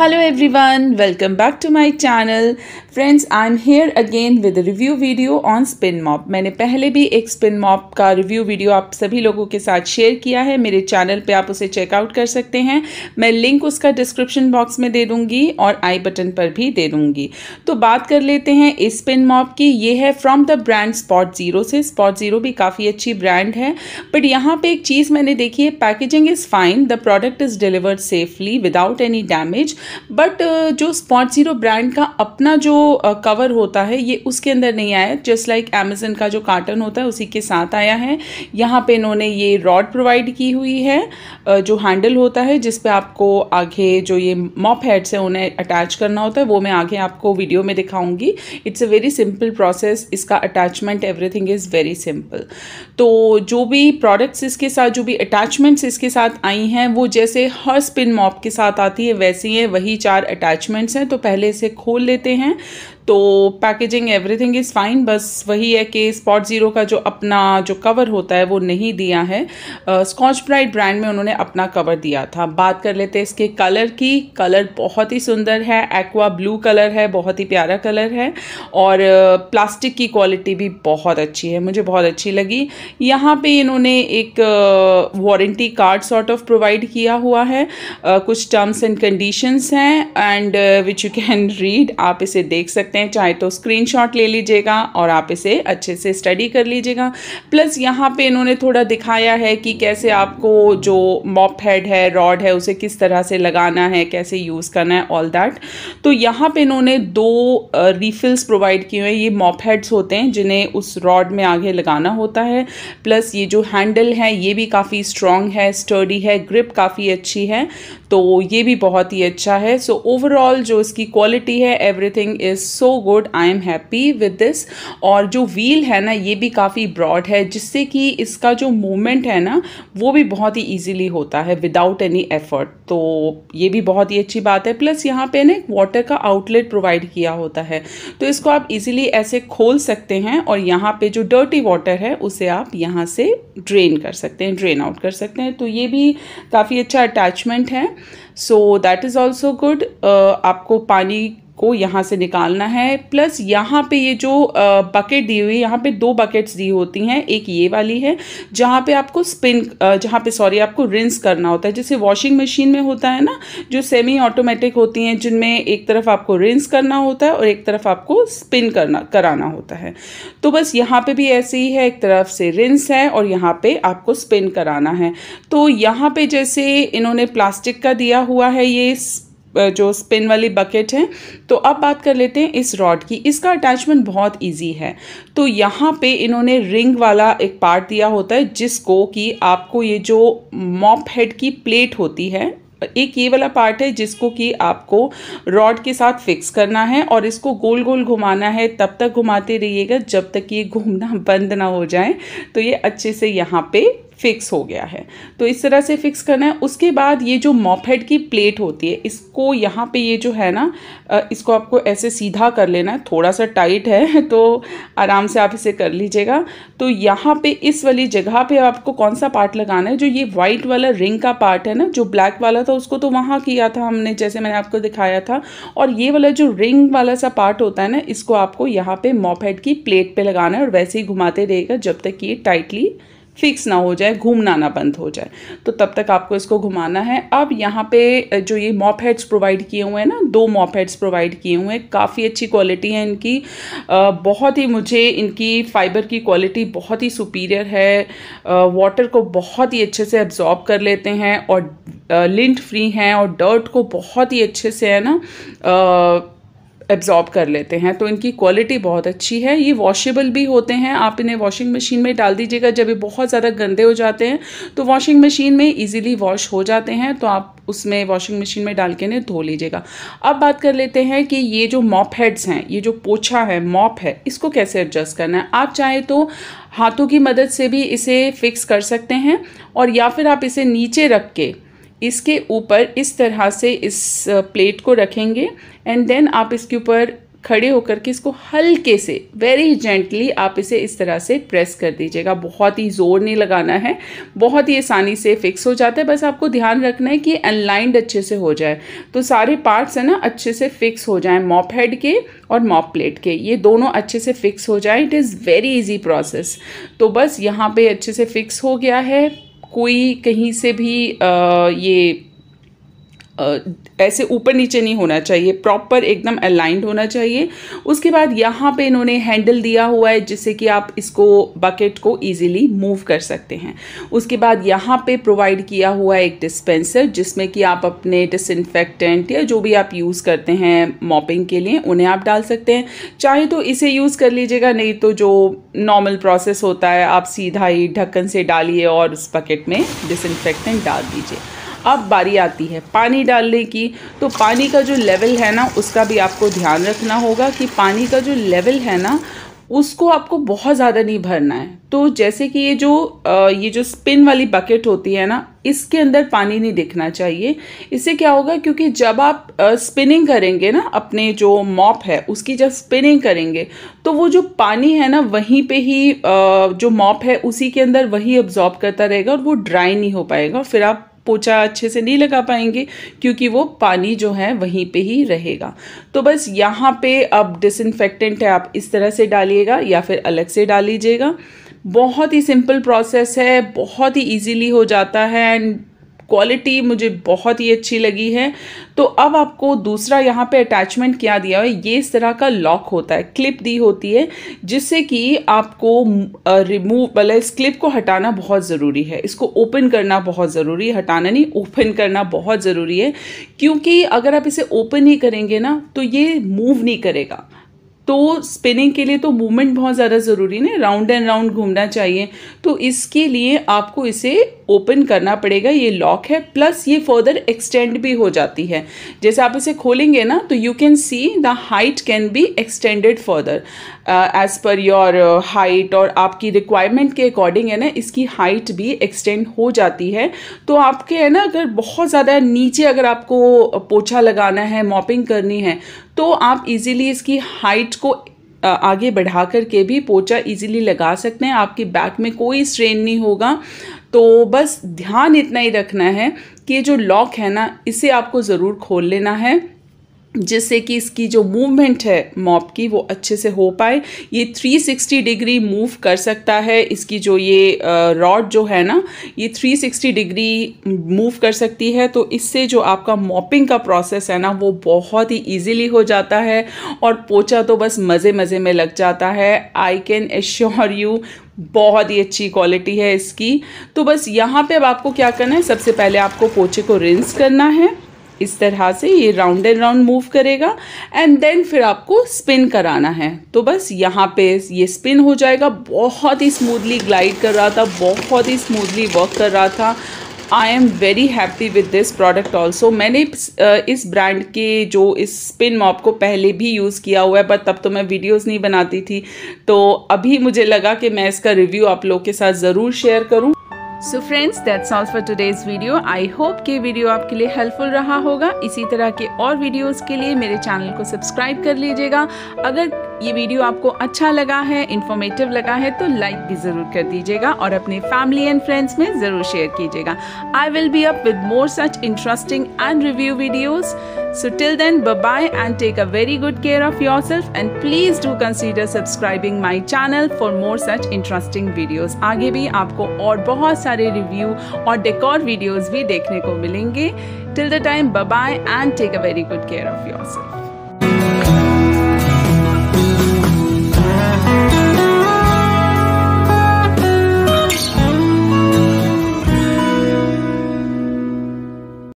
Hello everyone welcome back to my channel friends I am here again with review video on spin mop मैंने पहले भी एक spin mop का review video आप सभी लोगों के साथ शेयर किया है मेरे चैनल पर आप उसे चेकआउट कर सकते हैं मैं लिंक उसका डिस्क्रिप्शन बॉक्स में दे दूंगी और आई बटन पर भी दे दूँगी तो बात कर लेते हैं इस स्पिन मॉप की ये है from the brand spot zero से स्पॉट ज़ीरो भी काफ़ी अच्छी ब्रांड है बट यहाँ पर एक चीज़ मैंने देखी है packaging is fine the product is delivered safely without any damage but uh, जो स्पॉट ज़ीरो ब्रांड का अपना जो कवर uh, होता है ये उसके अंदर नहीं आया जस्ट लाइक अमेजन का जो कार्टन होता है उसी के साथ आया है यहाँ पे इन्होंने ये रॉड प्रोवाइड की हुई है uh, जो हैंडल होता है जिस पे आपको आगे जो ये मॉप हेड्स है उन्हें अटैच करना होता है वो मैं आगे आपको वीडियो में दिखाऊंगी it's a very simple process इसका attachment everything is very simple तो जो भी प्रोडक्ट्स इसके साथ जो भी अटैचमेंट्स इसके साथ आई हैं वो जैसे हर स्पिन मॉप के साथ आती है वैसे ही है वही चार अटैचमेंट्स हैं तो पहले इसे खोल लेते हैं तो पैकेजिंग एवरीथिंग इज़ फाइन बस वही है कि स्पॉट ज़ीरो का जो अपना जो कवर होता है वो नहीं दिया है स्कॉच ब्राइट ब्रांड में उन्होंने अपना कवर दिया था बात कर लेते हैं इसके कलर की कलर बहुत ही सुंदर है एक्वा ब्लू कलर है बहुत ही प्यारा कलर है और प्लास्टिक की क्वालिटी भी बहुत अच्छी है मुझे बहुत अच्छी लगी यहाँ पे इन्होंने एक warranty card sort of provide किया हुआ है कुछ टर्म्स एंड कंडीशंस हैं and which you can read आप इसे देख सकते हैं हैं चाहे तो स्क्रीनशॉट ले लीजिएगा और आप इसे अच्छे से स्टडी कर लीजिएगा प्लस यहाँ पे इन्होंने थोड़ा दिखाया है कि कैसे आपको जो मॉप हेड है रॉड है उसे किस तरह से लगाना है कैसे यूज़ करना है ऑल दैट तो यहाँ पे इन्होंने दो रिफिल्स प्रोवाइड किए हैं ये मॉप हेड्स होते हैं जिन्हें उस रॉड में आगे लगाना होता है प्लस ये जो हैंडल है ये भी काफ़ी स्ट्रॉन्ग है स्टर्डी है ग्रिप काफ़ी अच्छी है तो ये भी बहुत ही अच्छा है सो so, ओवरऑल जो इसकी क्वालिटी है everything is so good I am happy with this और जो व्हील है ना ये भी काफ़ी ब्रॉड है जिससे कि इसका जो मूवमेंट है ना वो भी बहुत ही ईजिली होता है विदाउट एनी एफर्ट तो ये भी बहुत ही अच्छी बात है प्लस यहाँ पे ना वाटर का आउटलेट प्रोवाइड किया होता है तो इसको आप ईजिली ऐसे खोल सकते हैं और यहाँ पे जो डर्टी वाटर है उसे आप यहाँ से ड्रेन कर सकते हैं ड्रेन आउट कर सकते हैं तो ये भी काफ़ी अच्छा अटैचमेंट है so that is also good आपको पानी को यहाँ से निकालना है प्लस यहाँ पे ये जो बकेट दी हुई है यहाँ पे दो बकेट्स दी होती हैं एक ये वाली है जहाँ पे आपको स्पिन जहाँ पे सॉरी आपको रिंस करना होता है जैसे वॉशिंग मशीन में होता है ना जो सेमी ऑटोमेटिक होती हैं जिनमें एक तरफ आपको रिंस करना होता है और एक तरफ आपको स्पिन करना कराना होता है तो बस यहाँ पर भी ऐसे ही है एक तरफ से रिंस है और यहाँ पर आपको स्पिन कराना है तो यहाँ पर जैसे इन्होंने प्लास्टिक का दिया हुआ है ये जो स्पिन वाली बकेट है तो अब बात कर लेते हैं इस रॉड की इसका अटैचमेंट बहुत इजी है तो यहाँ पे इन्होंने रिंग वाला एक पार्ट दिया होता है जिसको कि आपको ये जो मॉप हेड की प्लेट होती है एक ये वाला पार्ट है जिसको कि आपको रॉड के साथ फिक्स करना है और इसको गोल गोल घुमाना है तब तक घुमाते रहिएगा जब तक ये घूमना बंद ना हो जाए तो ये अच्छे से यहाँ पे फिक्स हो गया है तो इस तरह से फिक्स करना है उसके बाद ये जो मॉपहेड की प्लेट होती है इसको यहाँ पे ये जो है ना इसको आपको ऐसे सीधा कर लेना है थोड़ा सा टाइट है तो आराम से आप इसे कर लीजिएगा तो यहाँ पे इस वाली जगह पे आपको कौन सा पार्ट लगाना है जो ये वाइट वाला रिंग का पार्ट है ना जो ब्लैक वाला था उसको तो वहाँ किया था हमने जैसे मैंने आपको दिखाया था और ये वाला जो रिंग वाला सा पार्ट होता है ना इसको आपको यहाँ पर मॉप हेड की प्लेट पर लगाना है और वैसे ही घुमाते रहेगा जब तक ये टाइटली फिक्स ना हो जाए घूमना ना बंद हो जाए तो तब तक आपको इसको घुमाना है अब यहाँ पे जो ये मॉप हेड्स प्रोवाइड किए हुए हैं ना दो मॉप हेड्स प्रोवाइड किए हुए हैं काफ़ी अच्छी क्वालिटी है इनकी बहुत ही मुझे इनकी फ़ाइबर की क्वालिटी बहुत ही सुपीरियर है वाटर को बहुत ही अच्छे से एब्जॉर्ब कर लेते हैं और लिंट फ्री हैं और डर्ट को बहुत ही अच्छे से है ना आ, एब्जॉर्ब कर लेते हैं तो इनकी क्वालिटी बहुत अच्छी है ये वॉशेबल भी होते हैं आप इन्हें वॉशिंग मशीन में डाल दीजिएगा जब ये बहुत ज़्यादा गंदे हो जाते हैं तो वॉशिंग मशीन में इजीली वॉश हो जाते हैं तो आप उसमें वॉशिंग मशीन में डाल के इन्हें धो लीजिएगा अब बात कर लेते हैं कि ये जो मॉप हेड्स हैं ये जो पोछा है मॉप है इसको कैसे एडजस्ट करना है आप चाहें तो हाथों की मदद से भी इसे फिक्स कर सकते हैं और या फिर आप इसे नीचे रख के इसके ऊपर इस तरह से इस प्लेट को रखेंगे एंड देन आप इसके ऊपर खड़े होकर के इसको हल्के से वेरी जेंटली आप इसे इस तरह से प्रेस कर दीजिएगा बहुत ही ज़ोर नहीं लगाना है बहुत ही आसानी से फिक्स हो जाता है बस आपको ध्यान रखना है कि अनलाइंड अच्छे से हो जाए तो सारे पार्ट्स है ना अच्छे से फिक्स हो जाएं मॉप हेड के और मॉप प्लेट के ये दोनों अच्छे से फिक्स हो जाएं it is very easy process तो बस यहाँ पर अच्छे से फिक्स हो गया है कोई कहीं से भी ये ऐसे ऊपर नीचे नहीं होना चाहिए प्रॉपर एकदम अलाइंड होना चाहिए उसके बाद यहाँ पे इन्होंने हैंडल दिया हुआ है जिससे कि आप इसको बकेट को इजीली मूव कर सकते हैं उसके बाद यहाँ पे प्रोवाइड किया हुआ है एक डिस्पेंसर जिसमें कि आप अपने डिसइनफेक्टेंट या जो भी आप यूज़ करते हैं मॉपिंग के लिए उन्हें आप डाल सकते हैं चाहे तो इसे यूज़ कर लीजिएगा नहीं तो जो नॉर्मल प्रोसेस होता है आप सीधा ही ढक्कन से डालिए और उस बकेट में डिसइनफेक्टेंट डाल दीजिए अब बारी आती है पानी डालने की तो पानी का जो लेवल है ना उसका भी आपको ध्यान रखना होगा कि पानी का जो लेवल है ना उसको आपको बहुत ज़्यादा नहीं भरना है तो जैसे कि ये जो ये जो स्पिन वाली बकेट होती है ना इसके अंदर पानी नहीं दिखना चाहिए इससे क्या होगा क्योंकि जब आप स्पिनिंग करेंगे ना अपने जो मॉप है उसकी जब स्पिनिंग करेंगे तो वो जो पानी है ना वहीं पे ही जो मॉप है उसी के अंदर वही अब्ज़ॉर्ब करता रहेगा और वो ड्राई नहीं हो पाएगा फिर आप पोछा अच्छे से नहीं लगा पाएंगे क्योंकि वो पानी जो है वहीं पे ही रहेगा तो बस यहाँ पे अब डिसइनफेक्टेंट है आप इस तरह से डालिएगा या फिर अलग से डाल लीजिएगा बहुत ही सिंपल प्रोसेस है बहुत ही इजीली हो जाता है एंड क्वालिटी मुझे बहुत ही अच्छी लगी है तो अब आपको दूसरा यहाँ पे अटैचमेंट क्या दिया है ये इस तरह का लॉक होता है क्लिप दी होती है जिससे कि आपको रिमूव मतलब इस क्लिप को हटाना बहुत ज़रूरी है इसको ओपन करना बहुत ज़रूरी है हटाना नहीं ओपन करना बहुत ज़रूरी है क्योंकि अगर आप इसे ओपन ही करेंगे ना तो ये मूव नहीं करेगा तो स्पिनिंग के लिए तो मूवमेंट बहुत ज़्यादा ज़रूरी है राउंड एंड राउंड घूमना चाहिए तो इसके लिए आपको इसे ओपन करना पड़ेगा ये लॉक है प्लस ये फर्दर एक्सटेंड भी हो जाती है जैसे आप इसे खोलेंगे ना तो you can see the height can be extended further as per your height और आपकी रिक्वायरमेंट के अकॉर्डिंग है ना इसकी हाइट भी एक्सटेंड हो जाती है तो आपके है ना अगर बहुत ज़्यादा नीचे अगर आपको पोछा लगाना है मॉपिंग करनी है तो आप इजीली इसकी हाइट को uh, आगे बढ़ा करके भी पोछा इजीली लगा सकते हैं आपके बैक में कोई स्ट्रेन नहीं होगा तो बस ध्यान इतना ही रखना है कि जो लॉक है ना इसे आपको ज़रूर खोल लेना है जिससे कि इसकी जो मूवमेंट है मॉप की वो अच्छे से हो पाए ये 360 डिग्री मूव कर सकता है इसकी जो ये रॉड जो है ना ये 360 डिग्री मूव कर सकती है तो इससे जो आपका मॉपिंग का प्रोसेस है ना वो बहुत ही इजीली हो जाता है और पोचा तो बस मज़े मज़े में लग जाता है आई कैन एश्योर यू बहुत ही अच्छी क्वालिटी है इसकी तो बस यहाँ पर अब आपको क्या करना है सबसे पहले आपको पोचे को रिंस करना है इस तरह से ये राउंड एंड राउंड मूव करेगा एंड देन फिर आपको स्पिन कराना है तो बस यहाँ पे ये स्पिन हो जाएगा बहुत ही स्मूथली ग्लाइड कर रहा था बहुत ही स्मूथली वर्क कर रहा था I am very happy with this product also मैंने इस ब्रांड के जो इस स्पिन मॉप को पहले भी यूज़ किया हुआ है बट तब तो मैं वीडियोज़ नहीं बनाती थी तो अभी मुझे लगा कि मैं इसका रिव्यू आप लोग के साथ ज़रूर शेयर करूँ so friends that's all for today's video I hope कि वीडियो आपके लिए हेल्पफुल रहा होगा इसी तरह के और वीडियोस के लिए मेरे चैनल को सब्सक्राइब कर लीजिएगा अगर ये वीडियो आपको अच्छा लगा है इन्फॉर्मेटिव लगा है तो लाइक भी ज़रूर कर दीजिएगा और अपने फैमिली एंड फ्रेंड्स में ज़रूर शेयर कीजिएगा I will be up with more such interesting and review videos So till then, bye bye and take a very good care of yourself and please do consider subscribing my channel for more such interesting videos. आगे भी आपको और बहुत सारे review और decor videos भी देखने को मिलेंगे Till the time, bye bye and take a very good care of yourself.